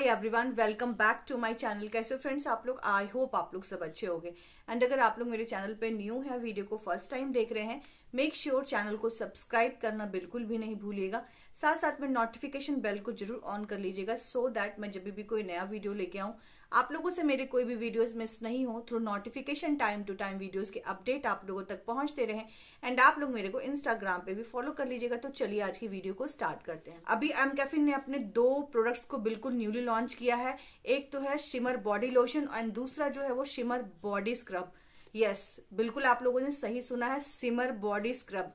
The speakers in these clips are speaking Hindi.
every everyone welcome back to my channel कैसे फ्रेंड्स आप लोग आई होप आप लोग सब अच्छे हो गए एंड अगर आप लोग मेरे चैनल पे न्यू है वीडियो को फर्स्ट टाइम देख रहे हैं मेक श्योर sure चैनल को सब्सक्राइब करना बिल्कुल भी नहीं भूलिएगा साथ साथ में नोटिफिकेशन बेल को जरूर ऑन कर लीजिएगा सो दैट मैं जब भी कोई नया वीडियो लेके आऊँ आप लोगों से मेरे कोई भी वीडियोस मिस नहीं हो through notification time to time videos के अपडेट आप लोगों तक पहुंचते रहे एंड आप लोग मेरे को इंस्टाग्राम पे भी फॉलो कर लीजिएगा तो चलिए आज की वीडियो को स्टार्ट करते हैं अभी एम कैफिन ने अपने दो प्रोडक्ट्स को बिल्कुल न्यूली लॉन्च किया है एक तो है शिमर बॉडी लोशन एंड दूसरा जो है वो शिमर बॉडी स्क्रब यस बिल्कुल आप लोगों ने सही सुना है सिमर बॉडी स्क्रब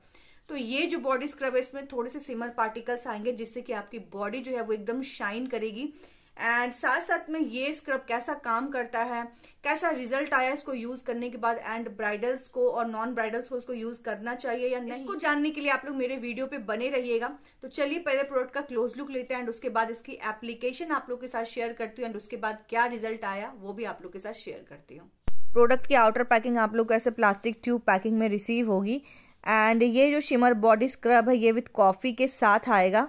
तो ये जो बॉडी स्क्रब है इसमें थोड़े से सिमर पार्टिकल्स आएंगे जिससे कि आपकी बॉडी जो है वो एकदम शाइन करेगी एंड साथ साथ में ये स्क्रब कैसा काम करता है कैसा रिजल्ट आया इसको यूज करने के बाद एंड ब्राइडल्स को और नॉन ब्राइडल्स को इसको यूज करना चाहिए या नहीं इसको जानने के लिए आप लोग मेरे वीडियो पे बने रहिएगा तो चलिए पहले प्रोडक्ट का क्लोज लुक लेते हैं एंड उसके बाद इसकी एप्लीकेशन आप लोग के साथ शेयर करती हूँ एंड उसके बाद क्या रिजल्ट आया वो भी आप लोग के साथ शेयर करती हूँ प्रोडक्ट की आउटर पैकिंग आप लोग ऐसे प्लास्टिक ट्यूब पैकिंग में रिसीव होगी एंड ये जो शिमर बॉडी स्क्रब है ये विथ कॉफ़ी के साथ आएगा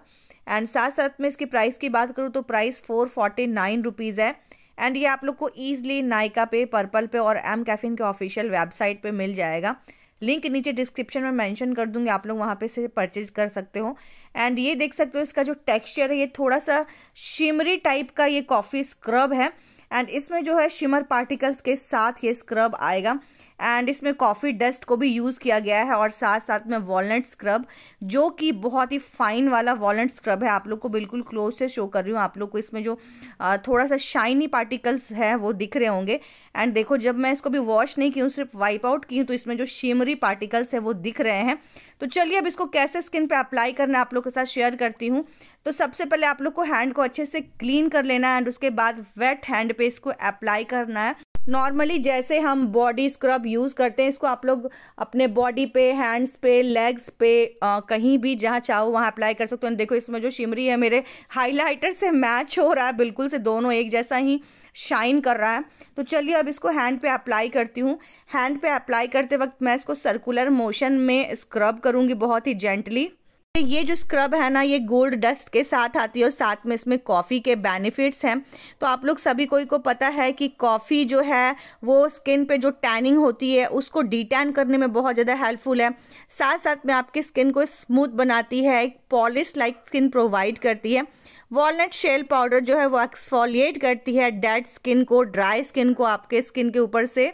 एंड साथ साथ में इसकी प्राइस की बात करूँ तो price four forty nine rupees है एंड ये आप लोग को ईजिली नाइका पे पर्पल पे और एम कैफिन के ऑफिशियल वेबसाइट पे मिल जाएगा लिंक नीचे डिस्क्रिप्शन में मेंशन कर दूंगी आप लोग वहाँ पे से परचेज कर सकते हो एंड ये देख सकते हो इसका जो टेक्सचर है ये थोड़ा सा शिमरी टाइप का ये कॉफ़ी स्क्रब है एंड इसमें जो है शिमर पार्टिकल्स के साथ ये स्क्रब आएगा एंड इसमें कॉफ़ी डस्ट को भी यूज़ किया गया है और साथ साथ में वॉलट स्क्रब जो कि बहुत ही फाइन वाला वॉलट स्क्रब है आप लोग को बिल्कुल क्लोज से शो कर रही हूँ आप लोग को इसमें जो थोड़ा सा शाइनी पार्टिकल्स है वो दिख रहे होंगे एंड देखो जब मैं इसको भी वॉश नहीं की हूँ सिर्फ वाइप आउट की हूँ तो इसमें जो शिमरी पार्टिकल्स है वो दिख रहे हैं तो चलिए अब इसको कैसे स्किन पे अप्लाई करना आप लोग के साथ शेयर करती हूँ तो सबसे पहले आप लोग को हैंड को अच्छे से क्लीन कर लेना है एंड उसके बाद वेट हैंड पे इसको अप्लाई करना है नॉर्मली जैसे हम बॉडी स्क्रब यूज़ करते हैं इसको आप लोग अपने बॉडी पे हैंड्स पे लेग्स पे आ, कहीं भी जहाँ चाहो वहाँ अप्लाई कर सकते हो देखो इसमें जो शिमरी है मेरे हाईलाइटर से मैच हो रहा है बिल्कुल से दोनों एक जैसा ही शाइन कर रहा है तो चलिए अब इसको हैंड पे अप्लाई करती हूँ हैंड पे अप्लाई करते वक्त मैं इसको सर्कुलर मोशन में स्क्रब करूँगी बहुत ही जेंटली ये जो स्क्रब है ना ये गोल्ड डस्ट के साथ आती है और साथ में इसमें कॉफ़ी के बेनिफिट्स हैं तो आप लोग सभी कोई को पता है कि कॉफ़ी जो है वो स्किन पे जो टैनिंग होती है उसको डिटैन करने में बहुत ज़्यादा हेल्पफुल है साथ साथ में आपकी स्किन को स्मूथ बनाती है एक पॉलिश लाइक स्किन प्रोवाइड करती है वॉलट शेल पाउडर जो है वो एक्सफोलिएट करती है डेड स्किन को ड्राई स्किन को आपके स्किन के ऊपर से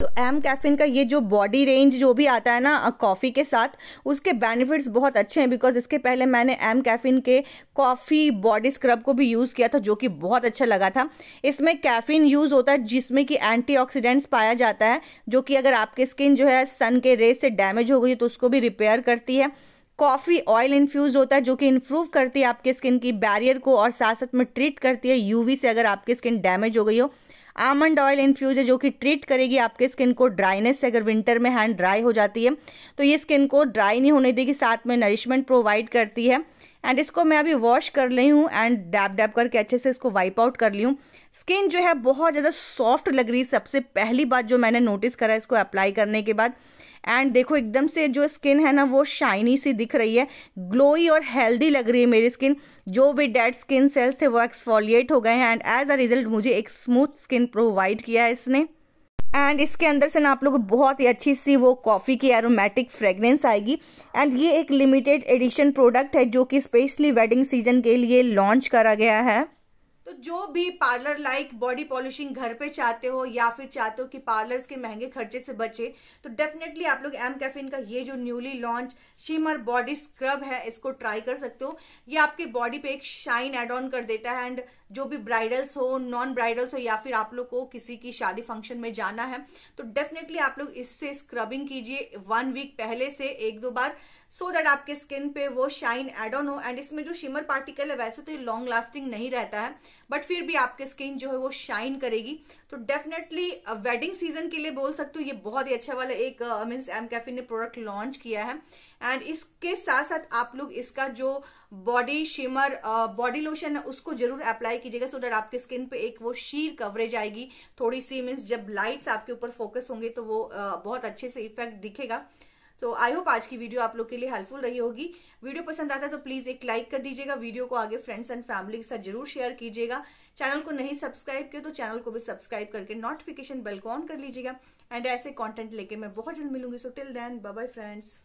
तो एम कैफिन का ये जो बॉडी रेंज जो भी आता है ना कॉफ़ी के साथ उसके बेनिफिट्स बहुत अच्छे हैं बिकॉज इसके पहले मैंने एम कैफिन के कॉफ़ी बॉडी स्क्रब को भी यूज़ किया था जो कि बहुत अच्छा लगा था इसमें कैफिन यूज़ होता है जिसमें कि एंटीऑक्सीडेंट्स पाया जाता है जो कि अगर आपकी स्किन जो है सन के रेस से डैमेज हो गई तो उसको भी रिपेयर करती है कॉफ़ी ऑयल इन्फ्यूज होता है जो कि इम्प्रूव करती है आपके स्किन की बैरियर को और साथ साथ में ट्रीट करती है यूवी से अगर आपकी स्किन डैमेज हो गई हो आमंड ऑयल इन्फ्यूज है जो कि ट्रीट करेगी आपके स्किन को ड्राइनेस से अगर विंटर में हैंड ड्राई हो जाती है तो ये स्किन को ड्राई नहीं होने देगी साथ में नरिशमेंट प्रोवाइड करती है एंड इसको मैं अभी वॉश कर ली हूँ एंड डैप डैप करके अच्छे से इसको वाइप आउट कर ली हूँ स्किन जो है बहुत ज़्यादा सॉफ्ट लग रही सबसे पहली बात जो मैंने नोटिस करा इसको अप्लाई करने के बाद एंड देखो एकदम से जो स्किन है ना वो शाइनी सी दिख रही है ग्लोई और हेल्दी लग रही है मेरी स्किन जो भी डेड स्किन सेल्स थे वो एक्सफॉलिएट हो गए हैं एंड एज अ रिजल्ट मुझे एक स्मूथ स्किन प्रोवाइड किया है इसने एंड इसके अंदर से ना आप लोग बहुत ही अच्छी सी वो कॉफ़ी की एरोमेटिक फ्रेगरेंस आएगी एंड ये एक लिमिटेड एडिशन प्रोडक्ट है जो कि स्पेशली वेडिंग सीजन के लिए लॉन्च करा गया है जो भी पार्लर लाइक बॉडी पॉलिशिंग घर पे चाहते हो या फिर चाहते हो कि पार्लर्स के महंगे खर्चे से बचे तो डेफिनेटली आप लोग एम कैफिन का ये जो newly launch shimmer body scrub है इसको ट्राई कर सकते हो ये आपके बॉडी पे एक शाइन एड ऑन कर देता है एंड जो भी ब्राइडल्स हो नॉन ब्राइडल्स हो या फिर आप लोग को किसी की शादी फंक्शन में जाना है तो डेफिनेटली आप लोग इससे स्क्रबिंग कीजिए वन वीक पहले से एक दो बार सो so दैट आपके स्किन पे वो शाइन एड ऑन हो एंड इसमें जो शिमर पार्टिकल है वैसे तो ये लॉन्ग लास्टिंग नहीं रहता है बट फिर भी आपके स्किन जो है वो शाइन करेगी तो डेफिनेटली वेडिंग सीजन के लिए बोल सकते हूँ ये बहुत ही अच्छा वाला एक मीन्स एम कैफिन ने प्रोडक्ट लॉन्च किया है एंड इसके साथ साथ आप लोग इसका जो बॉडी शिमर बॉडी लोशन है उसको जरूर अप्लाई कीजिएगा सो दैट आपके स्किन पे एक वो शीर कवरेज आएगी थोड़ी सी मीन्स जब लाइट्स आपके ऊपर फोकस होंगे तो वो uh, बहुत अच्छे से इफेक्ट दिखेगा तो आई होप आज की वीडियो आप लोग के लिए हेल्पफुल रही होगी वीडियो पसंद आता है तो प्लीज एक लाइक कर दीजिएगा वीडियो को आगे फ्रेंड्स एंड फैमिली के साथ जरूर शेयर कीजिएगा चैनल को नहीं सब्सक्राइब किया तो चैनल को भी सब्सक्राइब करके नोटिफिकेशन बेल को ऑन कर लीजिएगा एंड ऐसे कॉन्टेंट लेके मैं बहुत जल्द मिलूंगी so till then bye friends